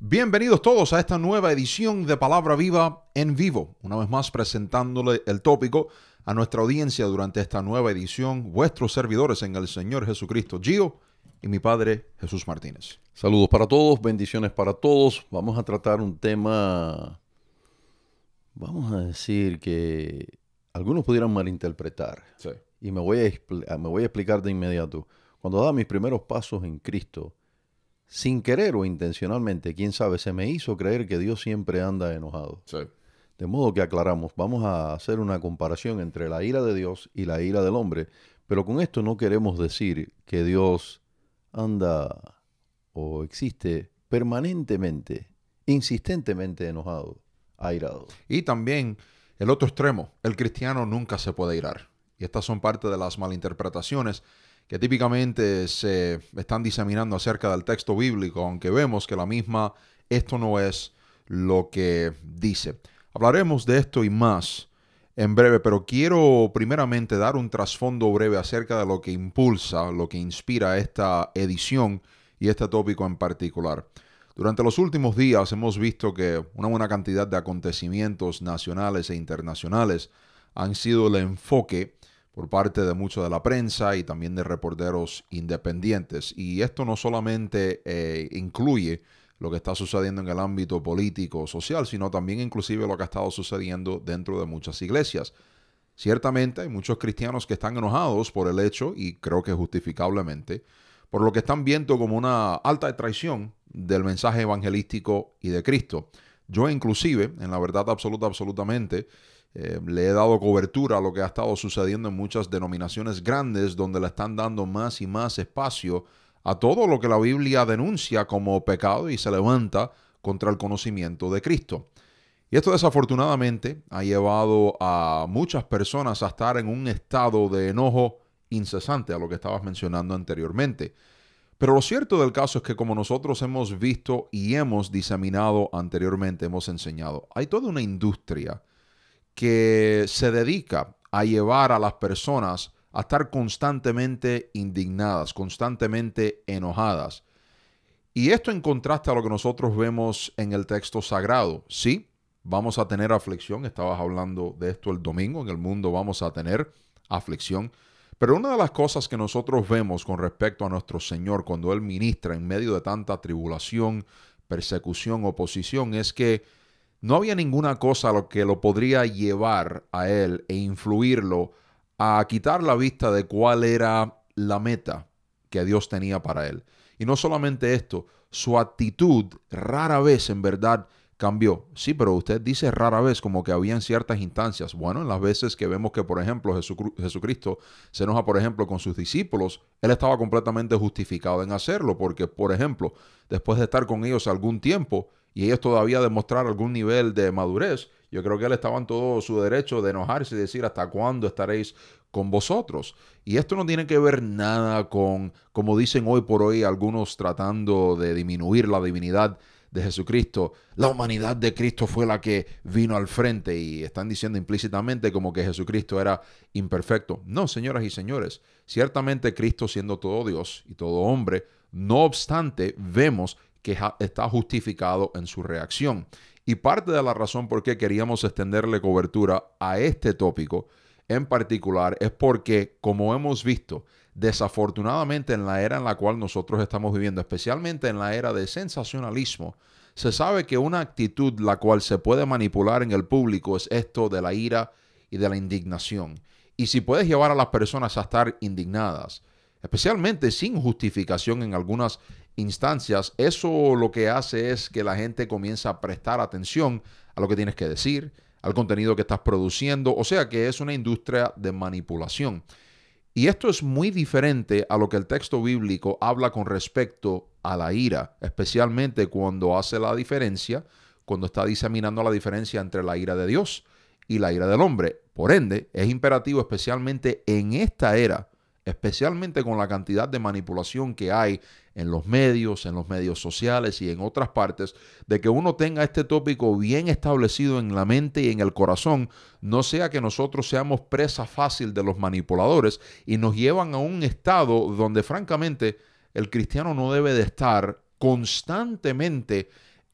Bienvenidos todos a esta nueva edición de Palabra Viva en vivo, una vez más presentándole el tópico a nuestra audiencia durante esta nueva edición, vuestros servidores en el Señor Jesucristo Gio y mi Padre Jesús Martínez. Saludos para todos, bendiciones para todos. Vamos a tratar un tema, vamos a decir que algunos pudieran malinterpretar. Y me voy, a, me voy a explicar de inmediato. Cuando daba mis primeros pasos en Cristo, sin querer o intencionalmente, quién sabe, se me hizo creer que Dios siempre anda enojado. De modo que aclaramos, vamos a hacer una comparación entre la ira de Dios y la ira del hombre, pero con esto no queremos decir que Dios anda o existe permanentemente, insistentemente enojado, airado. Y también el otro extremo, el cristiano nunca se puede irar. Y estas son parte de las malinterpretaciones que típicamente se están diseminando acerca del texto bíblico, aunque vemos que la misma, esto no es lo que dice. Hablaremos de esto y más en breve, pero quiero primeramente dar un trasfondo breve acerca de lo que impulsa, lo que inspira esta edición y este tópico en particular. Durante los últimos días hemos visto que una buena cantidad de acontecimientos nacionales e internacionales han sido el enfoque por parte de mucho de la prensa y también de reporteros independientes. Y esto no solamente eh, incluye lo que está sucediendo en el ámbito político o social, sino también inclusive lo que ha estado sucediendo dentro de muchas iglesias. Ciertamente hay muchos cristianos que están enojados por el hecho, y creo que justificablemente, por lo que están viendo como una alta traición del mensaje evangelístico y de Cristo. Yo inclusive, en la verdad absoluta, absolutamente, eh, le he dado cobertura a lo que ha estado sucediendo en muchas denominaciones grandes donde le están dando más y más espacio a todo lo que la Biblia denuncia como pecado y se levanta contra el conocimiento de Cristo. Y esto desafortunadamente ha llevado a muchas personas a estar en un estado de enojo incesante a lo que estabas mencionando anteriormente. Pero lo cierto del caso es que como nosotros hemos visto y hemos diseminado anteriormente, hemos enseñado, hay toda una industria que se dedica a llevar a las personas a estar constantemente indignadas, constantemente enojadas. Y esto en contraste a lo que nosotros vemos en el texto sagrado. Sí, vamos a tener aflicción, estabas hablando de esto el domingo, en el mundo vamos a tener aflicción. Pero una de las cosas que nosotros vemos con respecto a nuestro Señor cuando Él ministra en medio de tanta tribulación, persecución, oposición, es que no había ninguna cosa lo que lo podría llevar a él e influirlo a quitar la vista de cuál era la meta que Dios tenía para él. Y no solamente esto, su actitud rara vez en verdad cambió. Sí, pero usted dice rara vez como que había en ciertas instancias. Bueno, en las veces que vemos que, por ejemplo, Jesucristo se enoja, por ejemplo, con sus discípulos, él estaba completamente justificado en hacerlo, porque, por ejemplo, después de estar con ellos algún tiempo, y ellos todavía demostrar algún nivel de madurez, yo creo que estaba estaban todo su derecho de enojarse y decir hasta cuándo estaréis con vosotros. Y esto no tiene que ver nada con, como dicen hoy por hoy algunos tratando de disminuir la divinidad de Jesucristo. La humanidad de Cristo fue la que vino al frente y están diciendo implícitamente como que Jesucristo era imperfecto. No, señoras y señores, ciertamente Cristo siendo todo Dios y todo hombre, no obstante, vemos que está justificado en su reacción. Y parte de la razón por qué queríamos extenderle cobertura a este tópico en particular es porque, como hemos visto, desafortunadamente en la era en la cual nosotros estamos viviendo, especialmente en la era de sensacionalismo, se sabe que una actitud la cual se puede manipular en el público es esto de la ira y de la indignación. Y si puedes llevar a las personas a estar indignadas, especialmente sin justificación en algunas instancias, eso lo que hace es que la gente comienza a prestar atención a lo que tienes que decir, al contenido que estás produciendo, o sea que es una industria de manipulación. Y esto es muy diferente a lo que el texto bíblico habla con respecto a la ira, especialmente cuando hace la diferencia, cuando está diseminando la diferencia entre la ira de Dios y la ira del hombre. Por ende, es imperativo especialmente en esta era especialmente con la cantidad de manipulación que hay en los medios, en los medios sociales y en otras partes, de que uno tenga este tópico bien establecido en la mente y en el corazón, no sea que nosotros seamos presa fácil de los manipuladores y nos llevan a un estado donde francamente el cristiano no debe de estar constantemente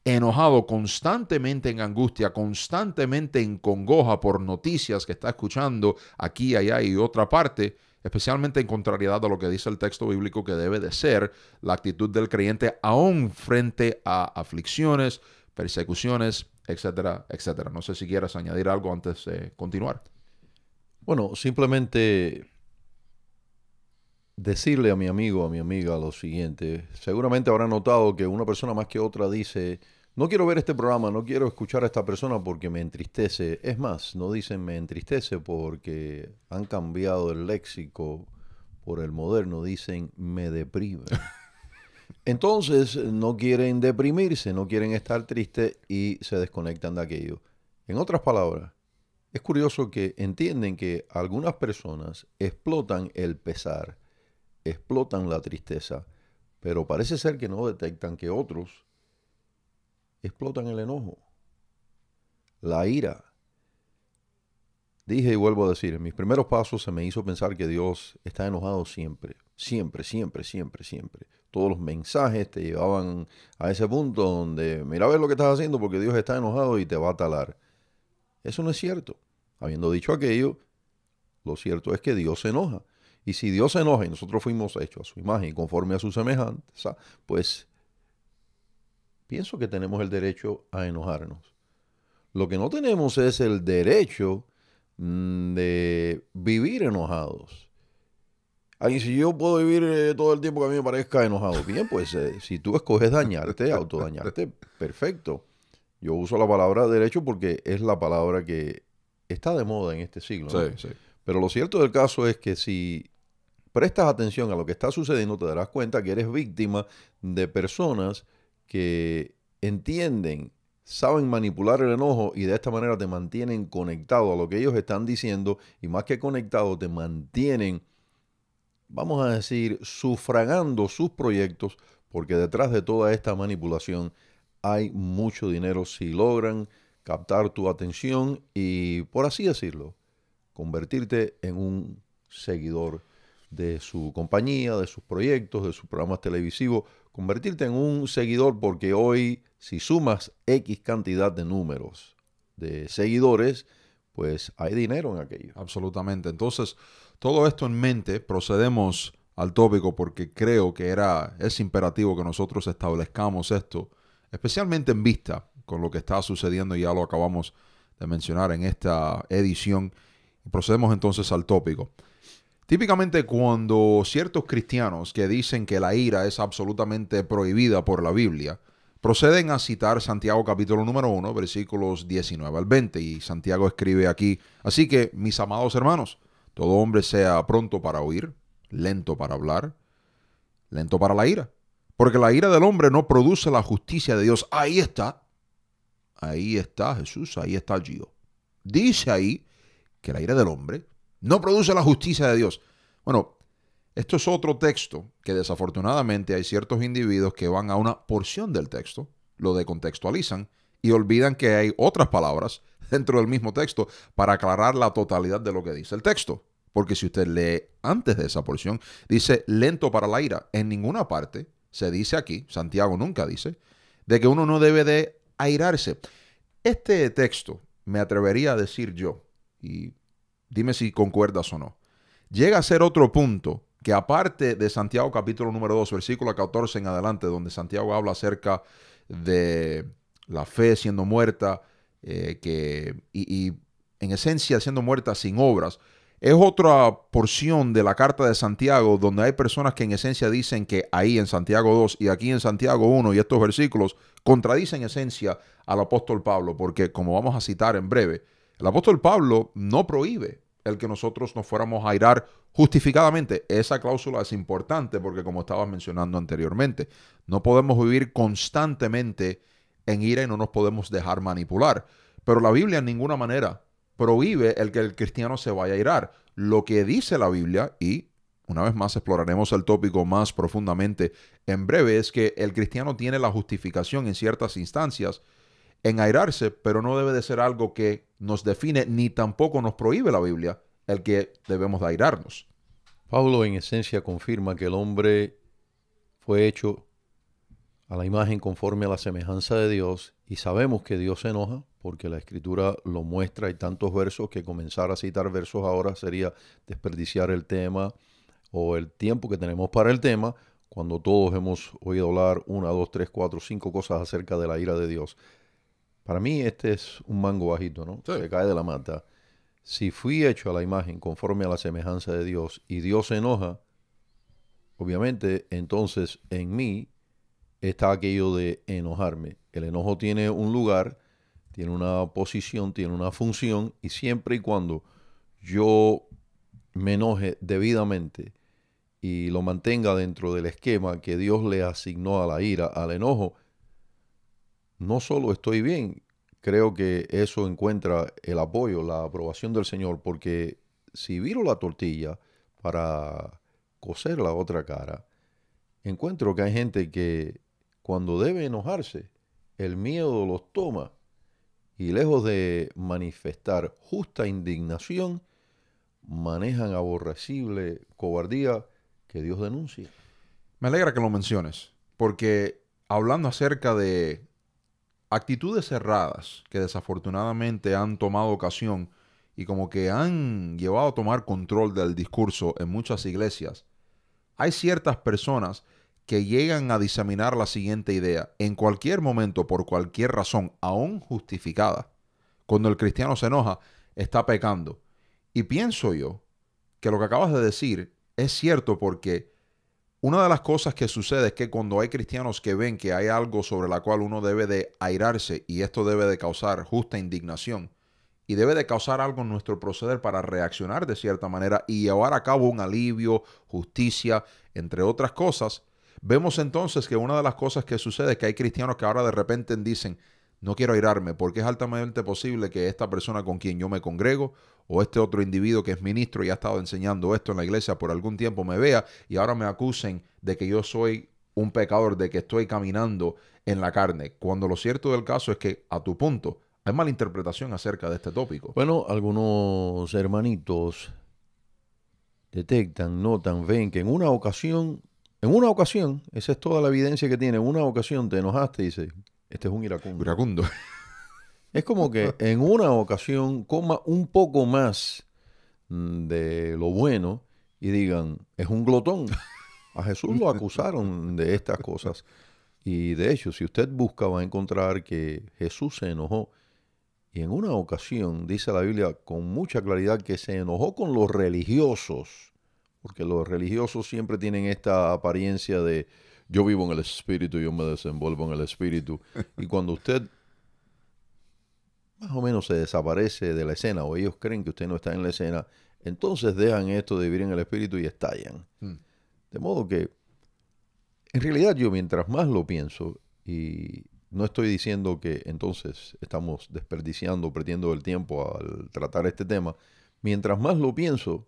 enojado, constantemente en angustia, constantemente en congoja por noticias que está escuchando aquí, allá y otra parte, especialmente en contrariedad a lo que dice el texto bíblico que debe de ser la actitud del creyente aún frente a aflicciones, persecuciones, etcétera, etcétera. No sé si quieras añadir algo antes de continuar. Bueno, simplemente decirle a mi amigo, a mi amiga lo siguiente. Seguramente habrá notado que una persona más que otra dice, no quiero ver este programa, no quiero escuchar a esta persona porque me entristece. Es más, no dicen me entristece porque han cambiado el léxico por el moderno, dicen me deprime. Entonces no quieren deprimirse, no quieren estar tristes y se desconectan de aquello. En otras palabras, es curioso que entienden que algunas personas explotan el pesar, explotan la tristeza, pero parece ser que no detectan que otros explotan el enojo, la ira. Dije y vuelvo a decir, en mis primeros pasos se me hizo pensar que Dios está enojado siempre, siempre, siempre, siempre, siempre. Todos los mensajes te llevaban a ese punto donde, mira a ver lo que estás haciendo porque Dios está enojado y te va a talar. Eso no es cierto. Habiendo dicho aquello, lo cierto es que Dios se enoja. Y si Dios se enoja y nosotros fuimos hechos a su imagen y conforme a su semejanza, pues pienso que tenemos el derecho a enojarnos. Lo que no tenemos es el derecho mm, de vivir enojados. Alguien, si yo puedo vivir eh, todo el tiempo que a mí me parezca enojado, bien, pues eh, si tú escoges dañarte, autodañarte, perfecto. Yo uso la palabra derecho porque es la palabra que está de moda en este siglo. Pero lo cierto del caso es que si prestas atención a lo que está sucediendo, te darás cuenta que eres víctima de personas que entienden, saben manipular el enojo y de esta manera te mantienen conectado a lo que ellos están diciendo y más que conectado te mantienen, vamos a decir, sufragando sus proyectos porque detrás de toda esta manipulación hay mucho dinero si logran captar tu atención y, por así decirlo, convertirte en un seguidor de su compañía, de sus proyectos, de sus programas televisivos convertirte en un seguidor porque hoy si sumas X cantidad de números de seguidores, pues hay dinero en aquello. Absolutamente. Entonces, todo esto en mente, procedemos al tópico porque creo que era, es imperativo que nosotros establezcamos esto, especialmente en vista con lo que está sucediendo, ya lo acabamos de mencionar en esta edición. Procedemos entonces al tópico. Típicamente cuando ciertos cristianos que dicen que la ira es absolutamente prohibida por la Biblia, proceden a citar Santiago capítulo número 1, versículos 19 al 20, y Santiago escribe aquí, así que mis amados hermanos, todo hombre sea pronto para oír, lento para hablar, lento para la ira, porque la ira del hombre no produce la justicia de Dios. Ahí está, ahí está Jesús, ahí está Dios. Dice ahí que la ira del hombre no produce la justicia de Dios. Bueno, esto es otro texto que desafortunadamente hay ciertos individuos que van a una porción del texto, lo decontextualizan y olvidan que hay otras palabras dentro del mismo texto para aclarar la totalidad de lo que dice el texto. Porque si usted lee antes de esa porción, dice lento para la ira. En ninguna parte se dice aquí, Santiago nunca dice, de que uno no debe de airarse. Este texto, me atrevería a decir yo, y Dime si concuerdas o no. Llega a ser otro punto que aparte de Santiago capítulo número 2, versículo 14 en adelante, donde Santiago habla acerca de la fe siendo muerta eh, que, y, y en esencia siendo muerta sin obras, es otra porción de la carta de Santiago donde hay personas que en esencia dicen que ahí en Santiago 2 y aquí en Santiago 1 y estos versículos contradicen en esencia al apóstol Pablo, porque como vamos a citar en breve, el apóstol Pablo no prohíbe el que nosotros nos fuéramos a irar justificadamente. Esa cláusula es importante porque, como estabas mencionando anteriormente, no podemos vivir constantemente en ira y no nos podemos dejar manipular. Pero la Biblia en ninguna manera prohíbe el que el cristiano se vaya a irar. Lo que dice la Biblia, y una vez más exploraremos el tópico más profundamente en breve, es que el cristiano tiene la justificación en ciertas instancias en airarse, pero no debe de ser algo que nos define ni tampoco nos prohíbe la Biblia el que debemos airarnos. Pablo en esencia confirma que el hombre fue hecho a la imagen conforme a la semejanza de Dios y sabemos que Dios se enoja porque la escritura lo muestra, hay tantos versos que comenzar a citar versos ahora sería desperdiciar el tema o el tiempo que tenemos para el tema cuando todos hemos oído hablar una, dos, tres, cuatro, cinco cosas acerca de la ira de Dios. Para mí este es un mango bajito, ¿no? Se cae de la mata. Si fui hecho a la imagen conforme a la semejanza de Dios y Dios se enoja, obviamente entonces en mí está aquello de enojarme. El enojo tiene un lugar, tiene una posición, tiene una función y siempre y cuando yo me enoje debidamente y lo mantenga dentro del esquema que Dios le asignó a la ira, al enojo, no solo estoy bien, creo que eso encuentra el apoyo, la aprobación del Señor, porque si viro la tortilla para coser la otra cara, encuentro que hay gente que cuando debe enojarse, el miedo los toma y lejos de manifestar justa indignación, manejan aborrecible cobardía que Dios denuncia. Me alegra que lo menciones, porque hablando acerca de actitudes cerradas que desafortunadamente han tomado ocasión y como que han llevado a tomar control del discurso en muchas iglesias, hay ciertas personas que llegan a diseminar la siguiente idea en cualquier momento, por cualquier razón, aún justificada. Cuando el cristiano se enoja, está pecando. Y pienso yo que lo que acabas de decir es cierto porque una de las cosas que sucede es que cuando hay cristianos que ven que hay algo sobre la cual uno debe de airarse y esto debe de causar justa indignación y debe de causar algo en nuestro proceder para reaccionar de cierta manera y llevar a cabo un alivio, justicia, entre otras cosas, vemos entonces que una de las cosas que sucede es que hay cristianos que ahora de repente dicen, no quiero airarme porque es altamente posible que esta persona con quien yo me congrego o este otro individuo que es ministro y ha estado enseñando esto en la iglesia por algún tiempo me vea y ahora me acusen de que yo soy un pecador, de que estoy caminando en la carne, cuando lo cierto del caso es que, a tu punto, hay mala interpretación acerca de este tópico. Bueno, algunos hermanitos detectan, notan, ven que en una ocasión, en una ocasión, esa es toda la evidencia que tiene, en una ocasión te enojaste y dices, este es un iracundo. Iracundo. Es como que ah. en una ocasión coma un poco más mm, de lo bueno y digan, es un glotón. A Jesús lo acusaron de estas cosas. Y de hecho, si usted busca, va a encontrar que Jesús se enojó. Y en una ocasión dice la Biblia con mucha claridad que se enojó con los religiosos, porque los religiosos siempre tienen esta apariencia de yo vivo en el espíritu, yo me desenvuelvo en el espíritu. Y cuando usted más o menos se desaparece de la escena o ellos creen que usted no está en la escena, entonces dejan esto de vivir en el espíritu y estallan. Mm. De modo que, en realidad yo mientras más lo pienso, y no estoy diciendo que entonces estamos desperdiciando, perdiendo el tiempo al tratar este tema, mientras más lo pienso,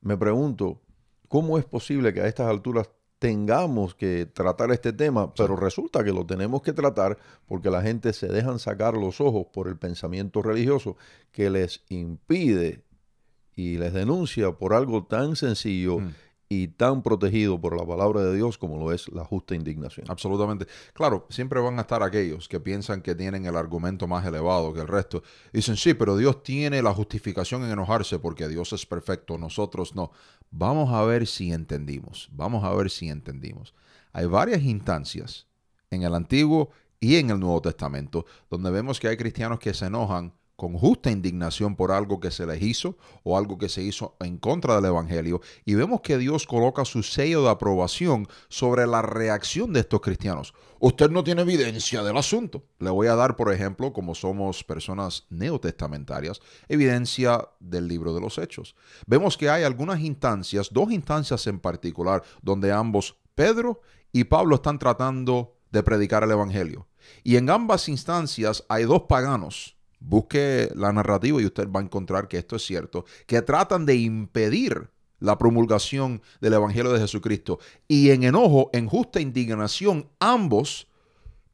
me pregunto, ¿cómo es posible que a estas alturas tengamos que tratar este tema, pero resulta que lo tenemos que tratar porque la gente se dejan sacar los ojos por el pensamiento religioso que les impide y les denuncia por algo tan sencillo mm y tan protegido por la palabra de Dios como lo es la justa indignación. Absolutamente. Claro, siempre van a estar aquellos que piensan que tienen el argumento más elevado que el resto. Dicen, sí, pero Dios tiene la justificación en enojarse porque Dios es perfecto, nosotros no. Vamos a ver si entendimos, vamos a ver si entendimos. Hay varias instancias en el Antiguo y en el Nuevo Testamento donde vemos que hay cristianos que se enojan con justa indignación por algo que se les hizo o algo que se hizo en contra del Evangelio. Y vemos que Dios coloca su sello de aprobación sobre la reacción de estos cristianos. Usted no tiene evidencia del asunto. Le voy a dar, por ejemplo, como somos personas neotestamentarias, evidencia del libro de los Hechos. Vemos que hay algunas instancias, dos instancias en particular, donde ambos, Pedro y Pablo, están tratando de predicar el Evangelio. Y en ambas instancias hay dos paganos busque la narrativa y usted va a encontrar que esto es cierto, que tratan de impedir la promulgación del Evangelio de Jesucristo. Y en enojo, en justa indignación, ambos,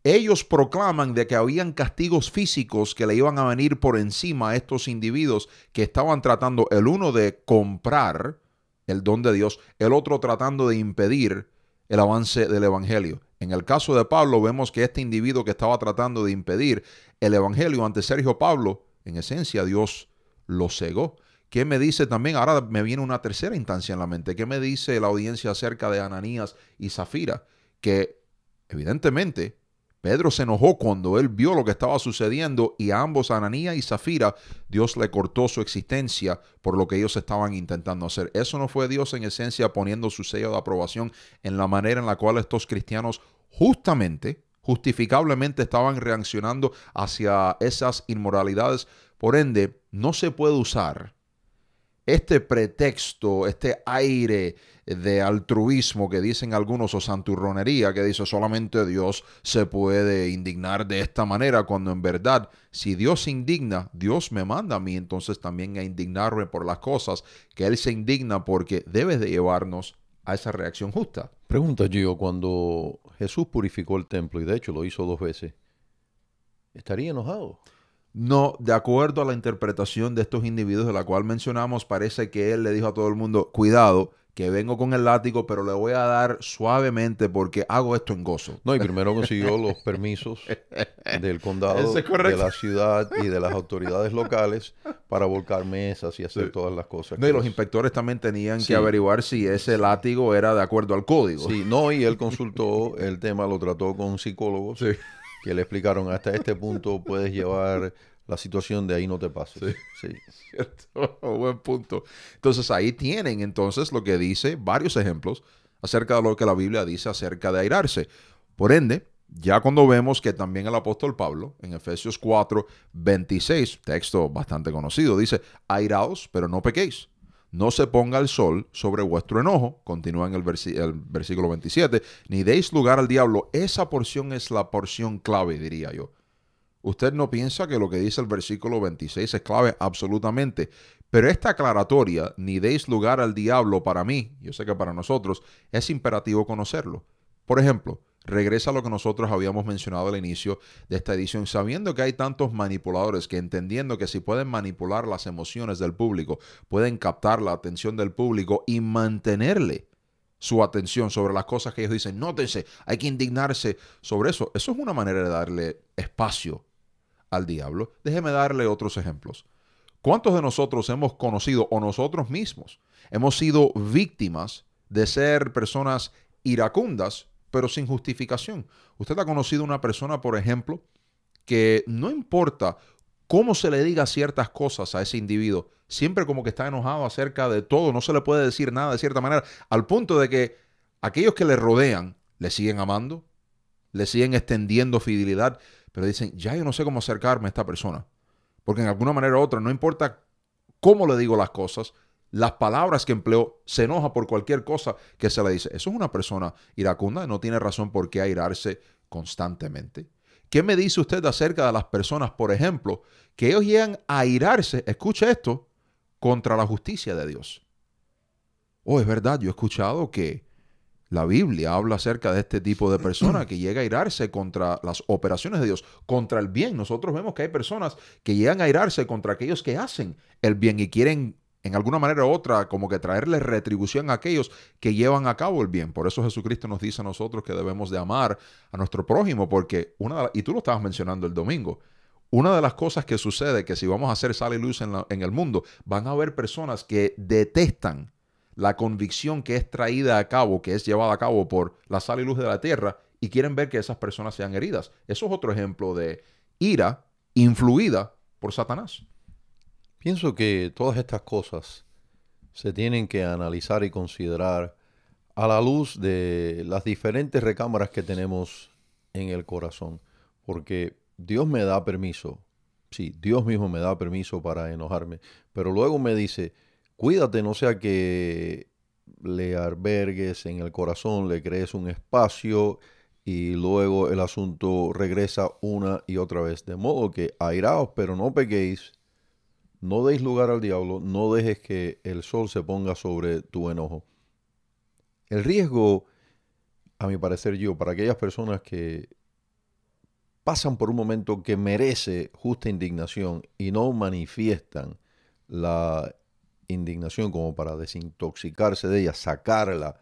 ellos proclaman de que habían castigos físicos que le iban a venir por encima a estos individuos que estaban tratando, el uno de comprar el don de Dios, el otro tratando de impedir el avance del Evangelio. En el caso de Pablo vemos que este individuo que estaba tratando de impedir el Evangelio ante Sergio Pablo, en esencia Dios lo cegó. ¿Qué me dice también? Ahora me viene una tercera instancia en la mente. ¿Qué me dice la audiencia acerca de Ananías y Zafira? Que evidentemente Pedro se enojó cuando él vio lo que estaba sucediendo y a ambos, Ananía y Zafira, Dios le cortó su existencia por lo que ellos estaban intentando hacer. Eso no fue Dios en esencia poniendo su sello de aprobación en la manera en la cual estos cristianos justamente, justificablemente estaban reaccionando hacia esas inmoralidades. Por ende, no se puede usar este pretexto, este aire de altruismo que dicen algunos o santurronería que dice solamente Dios se puede indignar de esta manera, cuando en verdad si Dios indigna, Dios me manda a mí entonces también a indignarme por las cosas que Él se indigna porque debe de llevarnos a esa reacción justa. Pregunta Gio, cuando Jesús purificó el templo, y de hecho lo hizo dos veces, ¿estaría enojado? No, de acuerdo a la interpretación de estos individuos de la cual mencionamos, parece que él le dijo a todo el mundo, cuidado, que vengo con el látigo, pero le voy a dar suavemente porque hago esto en gozo. No, y primero consiguió los permisos del condado, de la ciudad y de las autoridades locales para volcar mesas y hacer todas las cosas. No, y los inspectores también tenían que averiguar si ese látigo era de acuerdo al código. Sí, no, y él consultó el tema, lo trató con psicólogos. Sí que le explicaron hasta este punto puedes llevar la situación de ahí no te pases. Sí, sí. Cierto, buen punto. Entonces ahí tienen entonces lo que dice, varios ejemplos acerca de lo que la Biblia dice acerca de airarse. Por ende, ya cuando vemos que también el apóstol Pablo, en Efesios 4, 26, texto bastante conocido, dice, airaos, pero no pequéis no se ponga el sol sobre vuestro enojo, continúa en el, versículo 27, ni deis lugar al diablo. Esa porción es la porción clave, diría yo. Usted no piensa que lo que dice el versículo 26 es clave absolutamente, pero esta aclaratoria, ni deis lugar al diablo para mí, yo sé que para nosotros, es imperativo conocerlo. Por ejemplo, regresa a lo que nosotros habíamos mencionado al inicio de esta edición, sabiendo que hay tantos manipuladores que entendiendo que si pueden manipular las emociones del público, pueden captar la atención del público y mantenerle su atención sobre las cosas que ellos dicen, nótense, hay que indignarse sobre eso. Eso es una manera de darle espacio al diablo. Déjeme darle otros ejemplos. ¿Cuántos de nosotros hemos conocido o nosotros mismos hemos sido víctimas de ser personas iracundas pero sin justificación. Usted ha conocido una persona, por ejemplo, que no importa cómo se le diga ciertas cosas a ese individuo, siempre como que está enojado acerca de todo, no se le puede decir nada de cierta manera, al punto de que aquellos que le rodean le siguen amando, le siguen extendiendo fidelidad, pero dicen, ya yo no sé cómo acercarme a esta persona, porque en alguna manera u otra, no importa cómo le digo las cosas, las palabras que empleó, se enoja por cualquier cosa que se le dice. Eso es una persona iracunda, no tiene razón por qué airarse constantemente. ¿Qué me dice usted acerca de las personas, por ejemplo, que ellos llegan a airarse, escuche esto, contra la justicia de Dios? Oh, es verdad, yo he escuchado que la Biblia habla acerca de este tipo de persona que llega a irarse contra las operaciones de Dios, contra el bien. Nosotros vemos que hay personas que llegan a irarse contra aquellos que hacen el bien y quieren en alguna manera u otra, como que traerle retribución a aquellos que llevan a cabo el bien. Por eso Jesucristo nos dice a nosotros que debemos de amar a nuestro prójimo, porque una y tú lo estabas mencionando el domingo, una de las cosas que sucede que si vamos a hacer sal y luz en el mundo, van a haber personas que detestan la convicción que es traída a cabo, que es llevada a cabo por la sal y luz de la tierra, y quieren ver que esas personas sean heridas. Eso es otro ejemplo de ira influida por Satanás. Pienso que todas estas cosas se tienen que analizar y considerar a la luz de las diferentes recámaras que tenemos en el corazón, porque Dios me da permiso, sí, Dios mismo me da permiso para enojarme, pero luego me dice, cuídate, no sea que le albergues en el corazón, le crees un espacio y luego el asunto regresa una y otra vez. De modo que airaos, pero no peguéis. No deis lugar al diablo, no dejes que el sol se ponga sobre tu enojo. El riesgo, a mi parecer yo, para aquellas personas que pasan por un momento que merece justa indignación y no manifiestan la indignación como para desintoxicarse de ella, sacarla,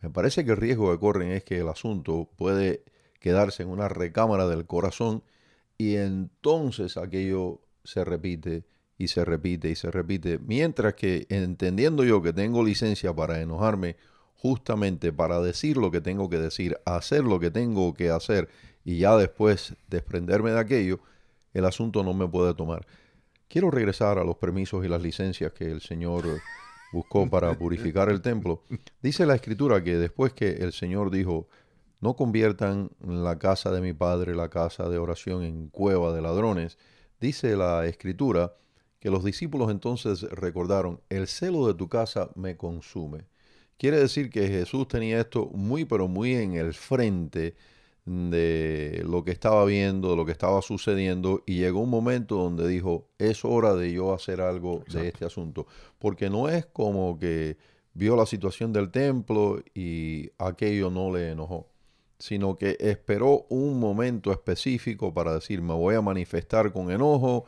me parece que el riesgo que corren es que el asunto puede quedarse en una recámara del corazón y entonces aquello se repite y se repite y se repite. Mientras que entendiendo yo que tengo licencia para enojarme, justamente para decir lo que tengo que decir, hacer lo que tengo que hacer y ya después desprenderme de aquello, el asunto no me puede tomar. Quiero regresar a los permisos y las licencias que el Señor buscó para purificar el templo. Dice la escritura que después que el Señor dijo, no conviertan la casa de mi padre, la casa de oración, en cueva de ladrones, dice la escritura, que los discípulos entonces recordaron, el celo de tu casa me consume. Quiere decir que Jesús tenía esto muy, pero muy en el frente de lo que estaba viendo, de lo que estaba sucediendo, y llegó un momento donde dijo, es hora de yo hacer algo de este asunto, porque no es como que vio la situación del templo y aquello no le enojó, sino que esperó un momento específico para decir, me voy a manifestar con enojo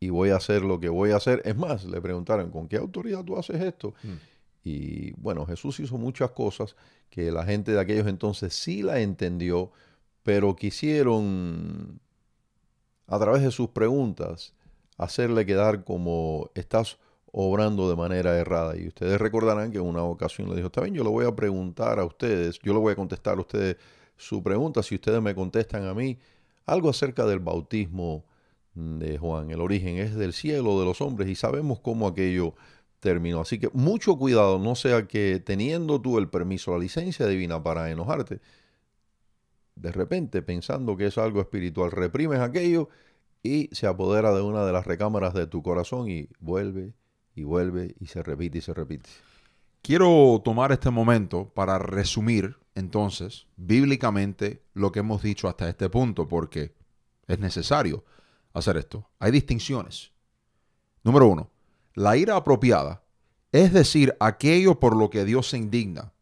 y voy a hacer lo que voy a hacer. Es más, le preguntaron, ¿con qué autoridad tú haces esto? Mm. Y bueno, Jesús hizo muchas cosas que la gente de aquellos entonces sí la entendió, pero quisieron, a través de sus preguntas, hacerle quedar como estás obrando de manera errada. Y ustedes recordarán que en una ocasión le dijo, está bien, yo le voy a preguntar a ustedes, yo le voy a contestar a ustedes su pregunta, si ustedes me contestan a mí algo acerca del bautismo de Juan. El origen es del cielo de los hombres y sabemos cómo aquello terminó. Así que mucho cuidado, no sea que teniendo tú el permiso, la licencia divina para enojarte, de repente pensando que es algo espiritual, reprimes aquello y se apodera de una de las recámaras de tu corazón y vuelve y vuelve y se repite y se repite. Quiero tomar este momento para resumir entonces bíblicamente lo que hemos dicho hasta este punto porque es necesario hacer esto. Hay distinciones. Número uno, la ira apropiada, es decir, aquello por lo que Dios se indigna.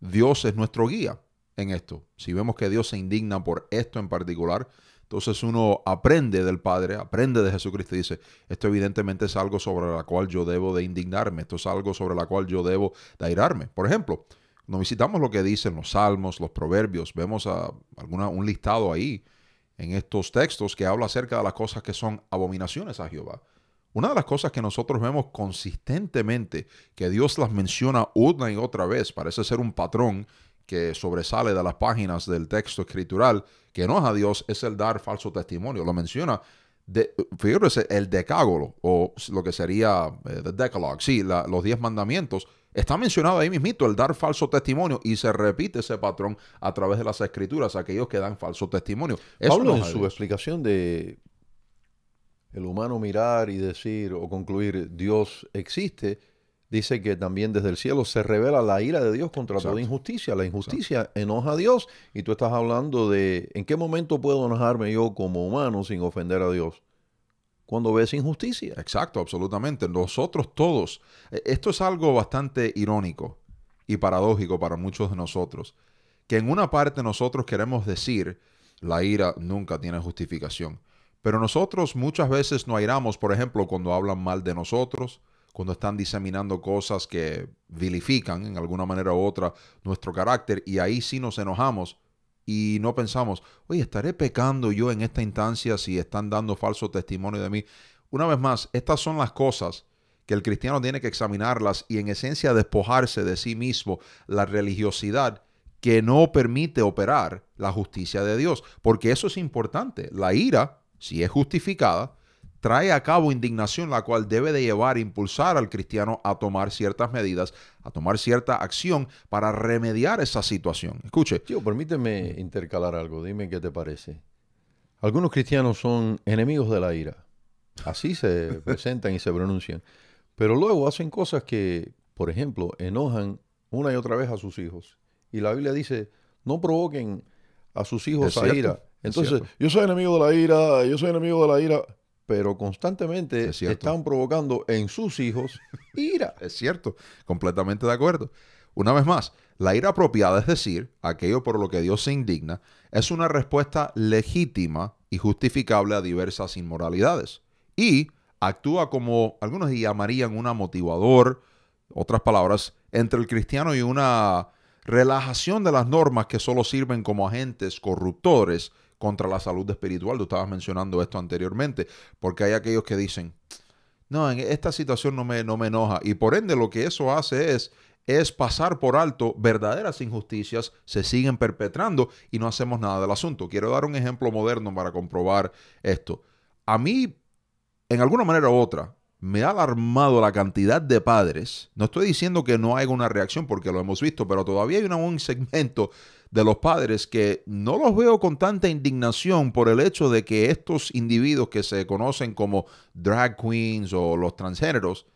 Dios es nuestro guía en esto. Si vemos que Dios se indigna por esto en particular, entonces uno aprende del Padre, aprende de Jesucristo y dice, esto evidentemente es algo sobre la cual yo debo de indignarme, esto es algo sobre la cual yo debo de airarme. Por ejemplo, nos visitamos lo que dicen los salmos, los proverbios, vemos a alguna, un listado ahí en estos textos que habla acerca de las cosas que son abominaciones a Jehová. Una de las cosas que nosotros vemos consistentemente, que Dios las menciona una y otra vez, parece ser un patrón que sobresale de las páginas del texto escritural, que no es a Dios, es el dar falso testimonio. Lo menciona, de, el decágolo, o lo que sería el eh, decalogue, sí, los diez mandamientos, Está mencionado ahí mismito el dar falso testimonio y se repite ese patrón a través de las escrituras, aquellos que dan falso testimonio. Pablo, en su explicación de el humano mirar y decir o concluir Dios existe, dice que también desde el cielo se revela la ira de Dios contra toda injusticia. La injusticia enoja a Dios y tú estás hablando de en qué momento puedo enojarme yo como humano sin ofender a Dios cuando ves injusticia. Exacto, absolutamente. Nosotros todos, e, esto es algo bastante irónico y paradójico para muchos de nosotros, que en una parte nosotros queremos decir, la ira nunca tiene justificación, pero nosotros muchas veces nos airamos, por ejemplo, cuando hablan mal de nosotros, cuando están diseminando cosas que vilifican en alguna manera u otra nuestro carácter, y ahí sí nos enojamos, y no pensamos, oye, estaré pecando yo en esta instancia si están dando falso testimonio de mí. Una vez más, estas son las cosas que el cristiano tiene que examinarlas y en esencia despojarse de sí mismo la religiosidad que no permite operar la justicia de Dios, porque eso es importante. La ira, si es justificada, trae a cabo indignación, la cual debe de llevar impulsar al cristiano a tomar ciertas medidas, a tomar cierta acción para remediar esa situación. Escuche. Tío, permíteme intercalar algo, dime qué te parece. Algunos cristianos son enemigos de la ira, así se presentan y se pronuncian, pero luego hacen cosas que, por ejemplo, enojan una y otra vez a sus hijos. Y la Biblia dice, no provoquen a sus hijos a ira. Entonces, yo soy enemigo de la ira, yo soy enemigo de la ira pero constantemente están provocando en sus hijos ira. es cierto, completamente de acuerdo. Una vez más, la ira apropiada, es decir, aquello por lo que Dios se indigna, es una respuesta legítima y justificable a diversas inmoralidades. Y actúa como algunos llamarían una motivador, otras palabras, entre el cristiano y una relajación de las normas que solo sirven como agentes corruptores contra la salud espiritual. Tú estabas mencionando esto anteriormente, porque hay aquellos que dicen, no, en esta situación no me, no me enoja. Y por ende lo que eso hace es es pasar por alto verdaderas injusticias, se siguen perpetrando y no hacemos nada del asunto. Quiero dar un ejemplo moderno para comprobar esto. A mí, en alguna manera u otra, me ha alarmado la cantidad de padres. No estoy diciendo que no haya una reacción porque lo hemos visto, pero todavía hay un segmento de los padres que no los veo con tanta indignación por el hecho de que estos individuos que se conocen como drag queens o los transgéneros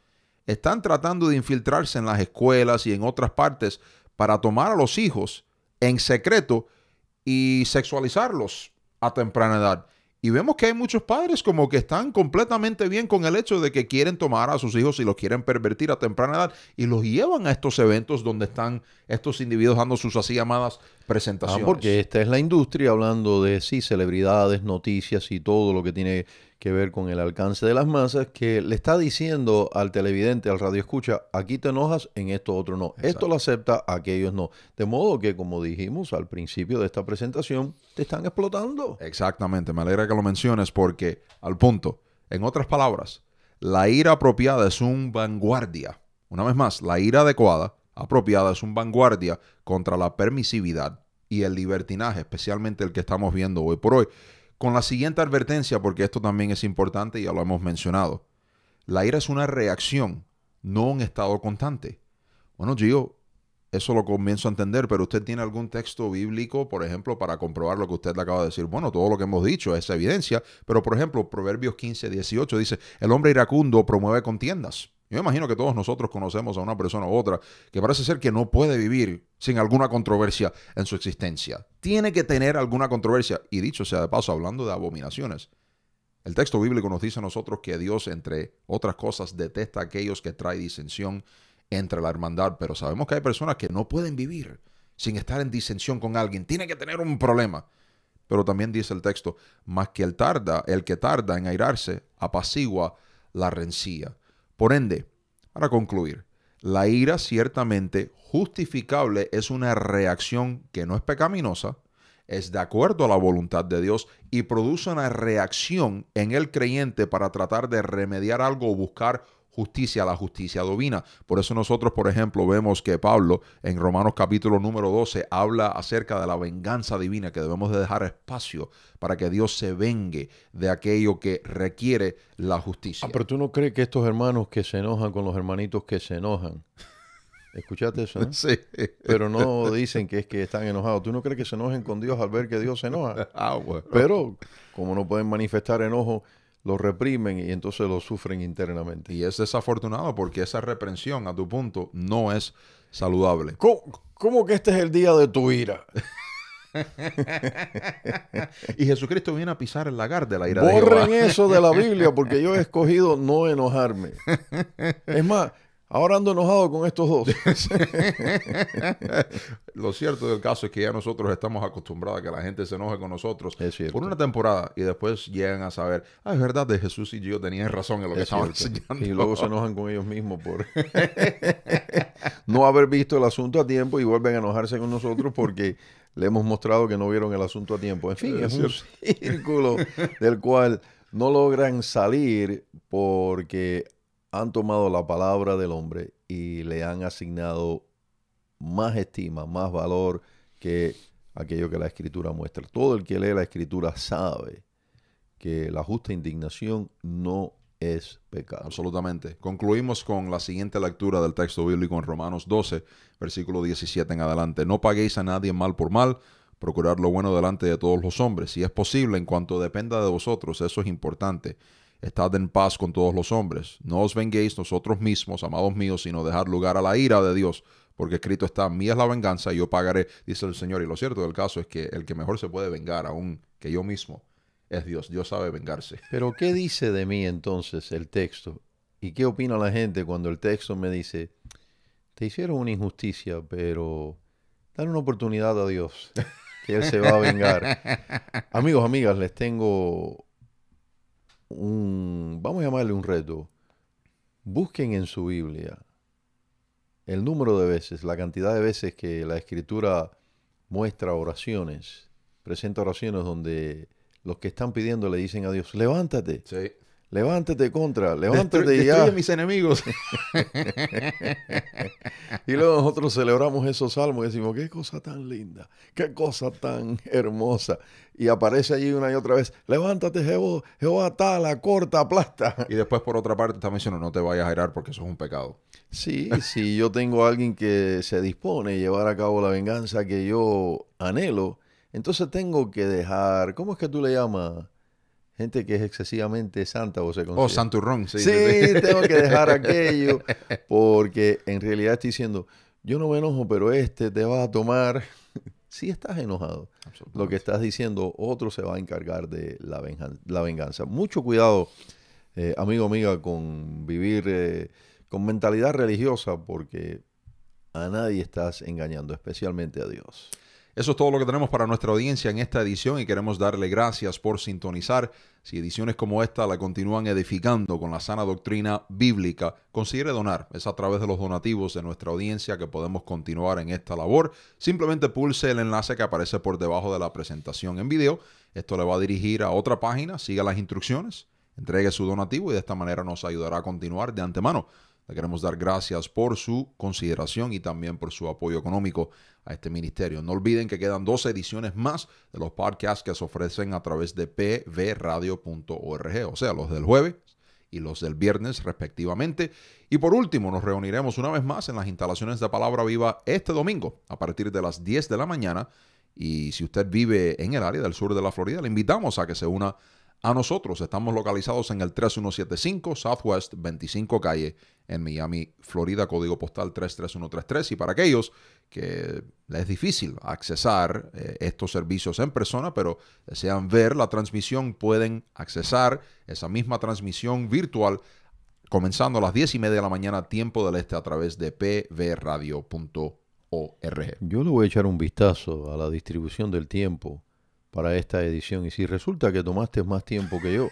están tratando de infiltrarse en las escuelas y en otras partes para tomar a los hijos en secreto y sexualizarlos a temprana edad. Y vemos que hay muchos padres como que están completamente bien con el hecho de que quieren tomar a sus hijos y los quieren pervertir a temprana edad y los llevan a estos eventos donde están estos individuos dando sus así llamadas ah, presentaciones. porque esta es la industria hablando de sí, celebridades, noticias y todo lo que tiene que ver con el alcance de las masas, que le está diciendo al televidente, al radio escucha, aquí te enojas, en esto otro no. Esto lo acepta, aquellos no. De modo que, como dijimos al principio de esta presentación, te están explotando. Exactamente, me alegra que lo menciones porque, al punto, en otras palabras, la ira apropiada es un vanguardia. Una vez más, la ira adecuada, apropiada, es un vanguardia contra la permisividad y el libertinaje, especialmente el que estamos viendo hoy por hoy. Con la siguiente advertencia, porque esto también es importante y ya lo hemos mencionado. La ira es una reacción, no un estado constante. Bueno, Gio, eso lo comienzo a entender, pero usted tiene algún texto bíblico, por ejemplo, para comprobar lo que usted le acaba de decir. Bueno, todo lo que hemos dicho es evidencia, pero por ejemplo, Proverbios 15, 18 dice, el hombre iracundo promueve contiendas. Yo imagino que todos nosotros conocemos a una persona u otra que parece ser que no puede vivir sin alguna controversia en su existencia. Tiene que tener alguna controversia. Y dicho sea de paso, hablando de abominaciones, el texto bíblico nos dice a nosotros que Dios, entre otras cosas, detesta a aquellos que trae disensión entre la hermandad, pero sabemos que hay personas que no pueden vivir sin estar en disensión con alguien. Tiene que tener un problema. Pero también dice el texto, más que el tarda, el que tarda en airarse, apacigua la rencilla. Por ende, para concluir, la ira ciertamente justificable es una reacción que no es pecaminosa, es de acuerdo a la voluntad de Dios y produce una reacción en el creyente para tratar de remediar algo o buscar justicia, la justicia divina. Por eso nosotros, por ejemplo, vemos que Pablo en Romanos capítulo número 12 habla acerca de la venganza divina, que debemos de dejar espacio para que Dios se vengue de aquello que requiere la justicia. Ah, pero tú no crees que estos hermanos que se enojan con los hermanitos que se enojan. Escuchaste eso, Sí. Pero no dicen que es que están enojados. ¿Tú no crees que se enojen con Dios al ver que Dios se enoja? Ah, Pero como no pueden manifestar enojo lo reprimen y entonces lo sufren internamente. Y es desafortunado porque esa reprensión, a tu punto, no es saludable. ¿Cómo, que este es el día de tu ira? y Jesucristo viene a pisar el lagar de la ira Borren de Borren eso de la Biblia porque yo he escogido no enojarme. Es más, Ahora ando enojado con estos dos. Lo cierto del caso es que ya nosotros estamos acostumbrados a que la gente se enoje con nosotros por una temporada y después llegan a saber, ah, es verdad, de Jesús y yo tenían razón en lo que estaban enseñando. Y luego se enojan con ellos mismos por no haber visto el asunto a tiempo y vuelven a enojarse con nosotros porque le hemos mostrado que no vieron el asunto a tiempo. En fin, es un círculo del cual no logran salir porque han tomado la palabra del hombre y le han asignado más estima, más valor que aquello que la escritura muestra. Todo el que lee la escritura sabe que la justa indignación no es pecado. Absolutamente. Concluimos con la siguiente lectura del texto bíblico en Romanos 12, versículo 17 en adelante. No paguéis a nadie mal por mal, procurar lo bueno delante de todos los hombres. Si es posible, en cuanto dependa de vosotros, eso es importante Estad en paz con todos los hombres. No os venguéis nosotros mismos, amados míos, sino dejar lugar a la ira de Dios, porque escrito está, mía es la venganza y yo pagaré, dice el Señor. Y lo cierto del caso es que el que mejor se puede vengar, aún que yo mismo, es Dios. Dios sabe vengarse. Pero ¿qué dice de mí entonces el texto? ¿Y qué opina la gente cuando el texto me dice, te hicieron una injusticia, pero dan una oportunidad a Dios, que Él se va a vengar? Amigos, amigas, les tengo un, vamos a llamarle un reto. Busquen en su Biblia el número de veces, la cantidad de veces que la escritura muestra oraciones, presenta oraciones donde los que están pidiendo le dicen a Dios, levántate. Sí. Levántate contra, levántate y ya. mis enemigos. y luego nosotros celebramos esos salmos y decimos, qué cosa tan linda, qué cosa tan hermosa. Y aparece allí una y otra vez, levántate Jehová, Jehová tala, corta, aplasta. Y después por otra parte está mencionando, no te vayas a irar porque eso es un pecado. Sí, si yo tengo a alguien que se dispone a llevar a cabo la venganza que yo anhelo, entonces tengo que dejar, ¿cómo es que tú le llamas? gente que es excesivamente santa o se Oh, santurrón, sí. Sí, tengo que dejar aquello porque en realidad estoy diciendo, yo no me enojo, pero este te va a tomar. Si estás enojado, lo que estás diciendo, otro se va a encargar de la, venganza. La venganza. Mucho cuidado, eh, amigo, amiga, con vivir eh, con mentalidad religiosa porque a nadie estás engañando, especialmente a Dios. Eso es todo lo que tenemos para nuestra audiencia en esta edición y queremos darle gracias por sintonizar. Si ediciones como esta la continúan edificando con la sana doctrina bíblica, considere donar. Es a través de los donativos de nuestra audiencia que podemos continuar en esta labor. Simplemente pulse el enlace que aparece por debajo de la presentación en video. Esto le va a dirigir a otra página. Siga las instrucciones, entregue su donativo y de esta manera nos ayudará a continuar de antemano. Le queremos dar gracias por su consideración y también por su apoyo económico a este ministerio. No olviden que quedan dos ediciones más de los podcasts que se ofrecen a través de pvradio.org, o sea, los del jueves y los del viernes respectivamente. Y por último, nos reuniremos una vez más en las instalaciones de Palabra Viva este domingo a partir de las 10 de la mañana. Y si usted vive en el área del sur de la Florida, le invitamos a que se una a nosotros. Estamos localizados en el 3175 Southwest 25 Calle en Miami, Florida, código postal 33133. Y para aquellos que les es difícil accesar eh, estos servicios en persona, pero desean ver la transmisión, pueden accesar esa misma transmisión virtual comenzando a las 10 y media de la mañana, tiempo del este, a través de pvradio.org. Yo le voy a echar un vistazo a la distribución del tiempo para esta edición. Y si resulta que tomaste más tiempo que yo,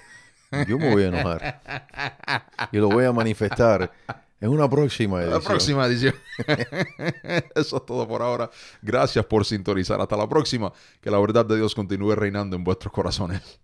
yo me voy a enojar. Y lo voy a manifestar en una próxima edición. La próxima edición. Eso es todo por ahora. Gracias por sintonizar. Hasta la próxima. Que la verdad de Dios continúe reinando en vuestros corazones.